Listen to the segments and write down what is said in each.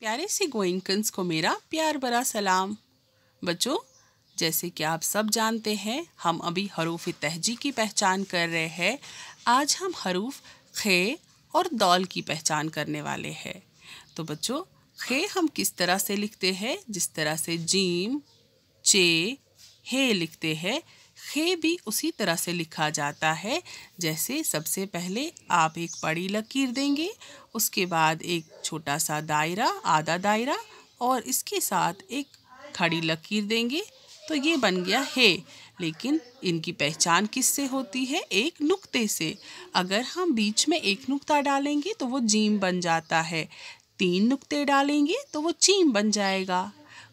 प्यारे से गोइंकन्स को मेरा प्यार भरा सलाम बच्चों जैसे कि आप सब जानते हैं हम अभी हरूफ तहजी की पहचान कर रहे हैं आज हम हरूफ खे और दौल की पहचान करने वाले हैं तो बच्चों खे हम किस तरह से लिखते हैं जिस तरह से जीम चे हे लिखते हैं खे भी उसी तरह से लिखा जाता है जैसे सबसे पहले आप एक बड़ी लकीर देंगे उसके बाद एक छोटा सा दायरा आधा दायरा और इसके साथ एक खड़ी लकीर देंगे तो ये बन गया है लेकिन इनकी पहचान किससे होती है एक नुक्ते से अगर हम बीच में एक नुक्ता डालेंगे तो वो जीम बन जाता है तीन नुक्ते डालेंगे तो वो चीम बन जाएगा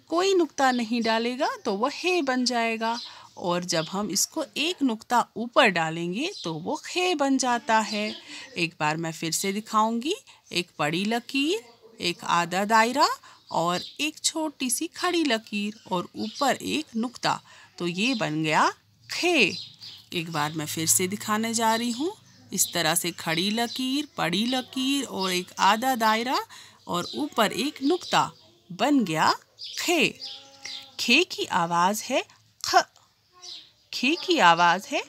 कोई नुक्ता नहीं डालेगा तो वह हे बन जाएगा और जब हम इसको एक नुक्ता ऊपर डालेंगे तो वो खे बन जाता है एक बार मैं फिर से दिखाऊंगी एक बड़ी लकीर एक आधा दायरा और एक छोटी सी खड़ी लकीर और ऊपर एक नुक्ता तो ये बन गया खे एक बार मैं फिर से दिखाने जा रही हूँ इस तरह से खड़ी लकीर बड़ी लकीर और एक आधा दायरा और ऊपर एक नुक्ता बन गया खे खे की आवाज़ है ख खे की आवाज़ है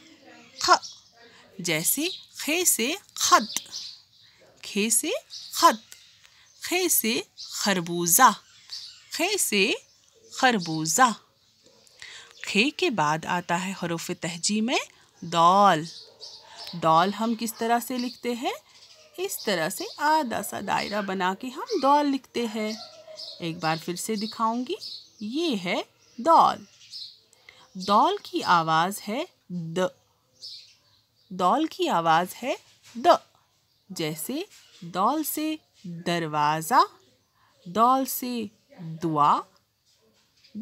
ख जैसे खे से खत खे से खत खे से खरबूजा खे से खरबूजा खे के बाद आता है हरूफ तहजी में दौल दौल हम किस तरह से लिखते हैं इस तरह से आधा सा दायरा बना के हम दौल लिखते हैं एक बार फिर से दिखाऊंगी ये है दौल दौल की आवाज़ है द दौल की आवाज़ है द जैसे दौल से दरवाज़ा दौल से दुआ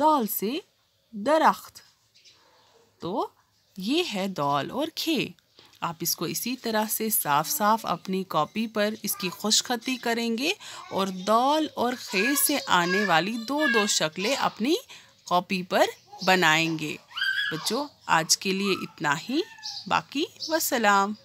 दौल से दरख्त तो ये है दौल और खे आप इसको इसी तरह से साफ साफ अपनी कॉपी पर इसकी खुशखती करेंगे और दौल और खेज से आने वाली दो दो शक्लें अपनी कॉपी पर बनाएंगे बच्चों आज के लिए इतना ही बाकी वसलाम